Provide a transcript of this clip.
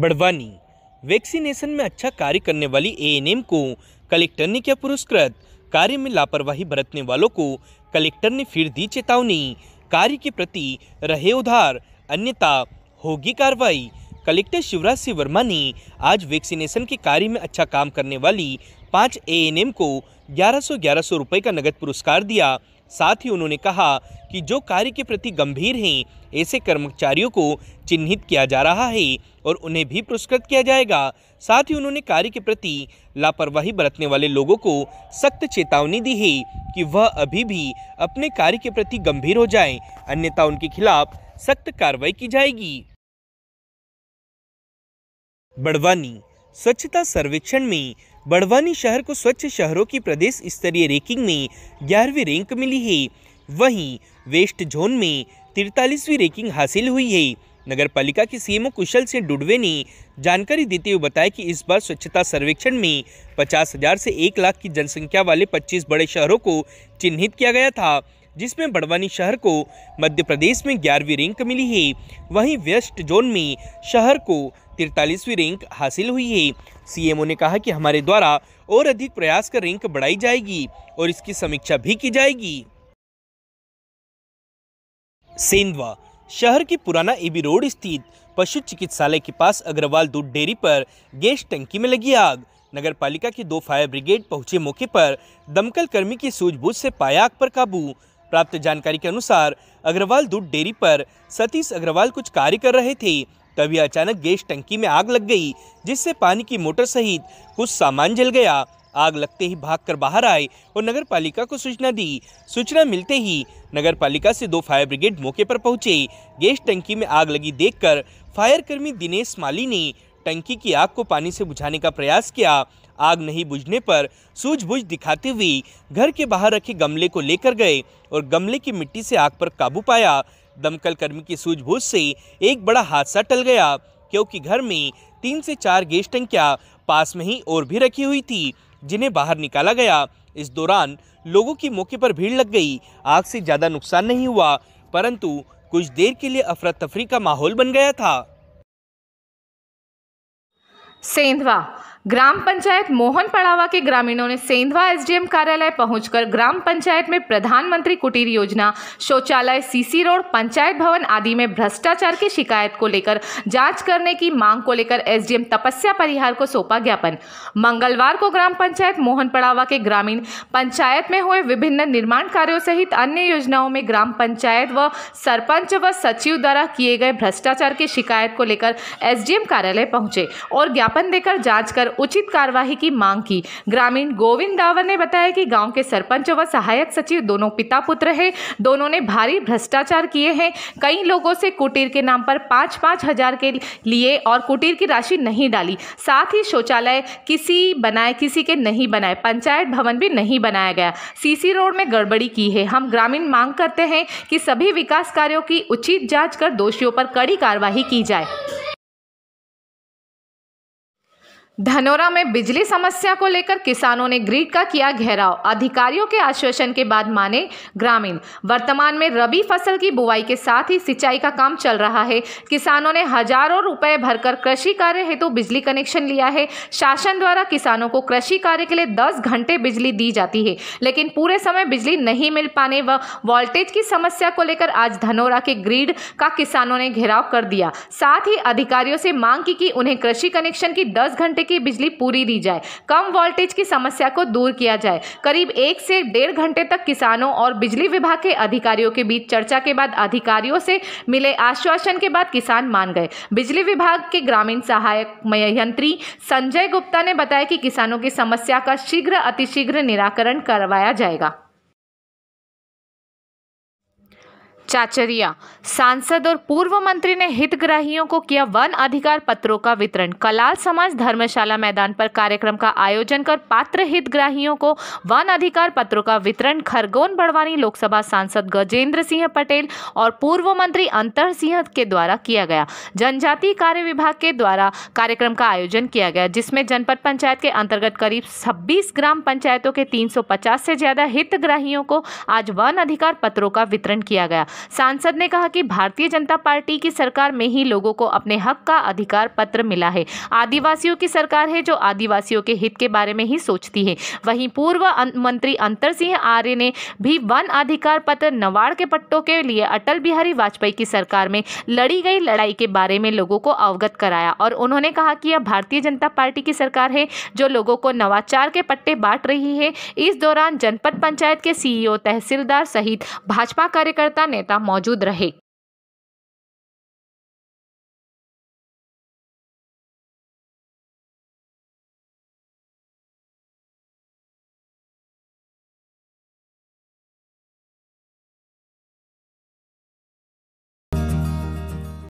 Barwani vaccination में अच्छा कार्य करने वाली एएनएम को कलेक्टर ने क्या पुरस्कृत कार्य में लापरवाही बरतने वालों को कलेक्टर ने फिर दी चेतावनी कार्य के प्रति रहे उधार अन्यथा होगी कार्रवाई कलेक्टर शिवराज सिंह वर्मा ने आज वैक्सीनेशन के कार्य में अच्छा काम करने वाली पाँच एएनएम को ग्यारह सौ ग्यारह सौ रुपये का नगद पुरस्कार दिया साथ ही उन्होंने कहा कि जो कार्य के प्रति गंभीर हैं ऐसे कर्मचारियों को चिन्हित किया जा रहा है और उन्हें भी पुरस्कृत किया जाएगा साथ ही उन्होंने कार्य के प्रति लापरवाही बरतने वाले लोगों को सख्त चेतावनी दी है कि वह अभी भी अपने कार्य के प्रति गंभीर हो जाएं अन्यथा उनके खिलाफ सख्त कार्रवाई की जाएगी बड़वानी स्वच्छता सर्वेक्षण में बड़वानी शहर को स्वच्छ शहरों की प्रदेश स्तरीय रैंकिंग में ग्यारहवीं रैंक मिली है वहीं वेस्ट जोन में तिरतालीसवीं रैंकिंग हासिल हुई है नगर पालिका के सीएमओ कुशल सिंह डुडवे ने जानकारी देते हुए बताया कि इस बार स्वच्छता सर्वेक्षण में पचास हजार से एक लाख की जनसंख्या वाले 25 बड़े शहरों को चिन्हित किया गया था जिसमें बड़वानी शहर को मध्य प्रदेश में ग्यारहवीं रैंक मिली है वहीं वेस्ट जोन में शहर को तिरतालीसवीं रैंक हासिल हुई है सीएमओ ने कहा कि हमारे द्वारा और अधिक प्रयास कर रैंक बढ़ाई जाएगी और इसकी समीक्षा भी की जाएगी सेंधवा शहर की पुराना एबी रोड स्थित पशु चिकित्सालय के पास अग्रवाल दूध डेयरी पर गैस टंकी में लगी आग नगर पालिका की दो फायर ब्रिगेड पहुंचे मौके पर दमकल कर्मी की सूझबूझ से पाया आग पर काबू प्राप्त जानकारी के अनुसार अग्रवाल दूध डेयरी पर सतीश अग्रवाल कुछ कार्य कर रहे थे तभी अचानक गैस टंकी में आग लग गई जिससे पानी की मोटर सहित कुछ सामान जल गया आग लगते ही भागकर बाहर आए और नगर पालिका को सूचना दी सूचना मिलते ही नगर पालिका से दो फायर ब्रिगेड मौके पर पहुंचे गैस टंकी में आग लगी देखकर फायर कर्मी दिनेश माली ने टंकी की आग को पानी से बुझाने का प्रयास किया आग नहीं बुझने पर सूझबूझ दिखाते हुए घर के बाहर रखे गमले को लेकर गए और गमले की मिट्टी से आग पर काबू पाया दमकल कर्मी की सूझबूझ से एक बड़ा हादसा टल गया क्योंकि घर में तीन से चार गैस टंकियाँ पास में ही और भी रखी हुई थी जिन्हें बाहर निकाला गया इस दौरान लोगों की मौके पर भीड़ लग गई आग से ज़्यादा नुकसान नहीं हुआ परंतु कुछ देर के लिए अफरा तफरी का माहौल बन गया था सेंधवा ग्राम पंचायत मोहन पड़ावा के ग्रामीणों ने सेंधवा एसडीएम कार्यालय पहुंचकर ग्राम पंचायत में प्रधानमंत्री कुटीर योजना शौचालय सीसी रोड पंचायत भवन आदि में भ्रष्टाचार की शिकायत को लेकर जांच करने की मांग को लेकर एसडीएम तपस्या परिहार को सौंपा ज्ञापन मंगलवार को ग्राम पंचायत मोहन पड़ावा के ग्रामीण पंचायत में हुए विभिन्न निर्माण कार्यों सहित अन्य योजनाओं में ग्राम पंचायत व सरपंच व सचिव द्वारा किए गए भ्रष्टाचार की शिकायत को लेकर एसडीएम कार्यालय पहुंचे और ज्ञापन देकर जांच कर उचित कार्यवाही की मांग की ग्रामीण गोविंद दावर ने बताया कि गांव के सरपंच व सहायक सचिव दोनों पिता पुत्र हैं दोनों ने भारी भ्रष्टाचार किए हैं कई लोगों से कुटीर के नाम पर पाँच पाँच हजार के लिए और कुटीर की राशि नहीं डाली साथ ही शौचालय किसी बनाए किसी के नहीं बनाए पंचायत भवन भी नहीं बनाया गया सीसी रोड में गड़बड़ी की है हम ग्रामीण मांग करते हैं कि सभी विकास कार्यों की उचित जांच कर दोषियों पर कड़ी कार्रवाई की जाए धनोरा में बिजली समस्या को लेकर किसानों ने ग्रिड का किया घेराव अधिकारियों के आश्वासन के बाद माने ग्रामीण वर्तमान में रबी फसल की बुवाई के साथ ही सिंचाई का काम चल रहा है किसानों ने हजारों रुपए भरकर कृषि कार्य हेतु तो बिजली कनेक्शन लिया है शासन द्वारा किसानों को कृषि कार्य के लिए दस घंटे बिजली दी जाती है लेकिन पूरे समय बिजली नहीं मिल पाने व वोल्टेज की समस्या को लेकर आज धनोरा के ग्रिड का किसानों ने घेराव कर दिया साथ ही अधिकारियों से मांग की कि उन्हें कृषि कनेक्शन की दस घंटे की बिजली पूरी दी जाए कम वोल्टेज की समस्या को दूर किया जाए करीब एक से डेढ़ घंटे तक किसानों और बिजली विभाग के अधिकारियों के बीच चर्चा के बाद अधिकारियों से मिले आश्वासन के बाद किसान मान गए बिजली विभाग के ग्रामीण सहायक मयंत्री संजय गुप्ता ने बताया कि किसानों की समस्या का शीघ्र अतिशीघ्र निराकरण करवाया जाएगा चाचरिया सांसद और पूर्व मंत्री ने हितग्राहियों को किया वन अधिकार पत्रों का वितरण कलाल समाज धर्मशाला मैदान पर कार्यक्रम का आयोजन कर पात्र हितग्राहियों को वन अधिकार पत्रों का वितरण खरगोन बड़वानी लोकसभा सांसद गजेंद्र सिंह पटेल और पूर्व मंत्री अंतर सिंह के द्वारा किया गया जनजातीय कार्य विभाग के द्वारा कार्यक्रम का आयोजन किया गया जिसमें जनपद पंचायत के अंतर्गत करीब छब्बीस ग्राम पंचायतों के तीन से ज्यादा हितग्राहियों को आज वन अधिकार पत्रों का वितरण किया गया सांसद ने कहा कि भारतीय जनता पार्टी की सरकार में ही लोगों को अपने हक का अधिकार पत्र मिला है आदिवासियों की सरकार है जो आदिवासियों के हित के बारे में ही सोचती है वहीं पूर्व अं-, मंत्री अंतर सिंह आर्य ने भी वन अधिकार पत्र नवाड़ के पट्टों के लिए अटल बिहारी वाजपेयी की सरकार में लड़ी गई लड़ाई के बारे में लोगों को अवगत कराया और उन्होंने कहा कि यह भारतीय जनता पार्टी की सरकार है जो लोगों को नवाचार के पट्टे बांट रही है इस दौरान जनपद पंचायत के सीईओ तहसीलदार सहित भाजपा कार्यकर्ता ने नेता मौजूद रहे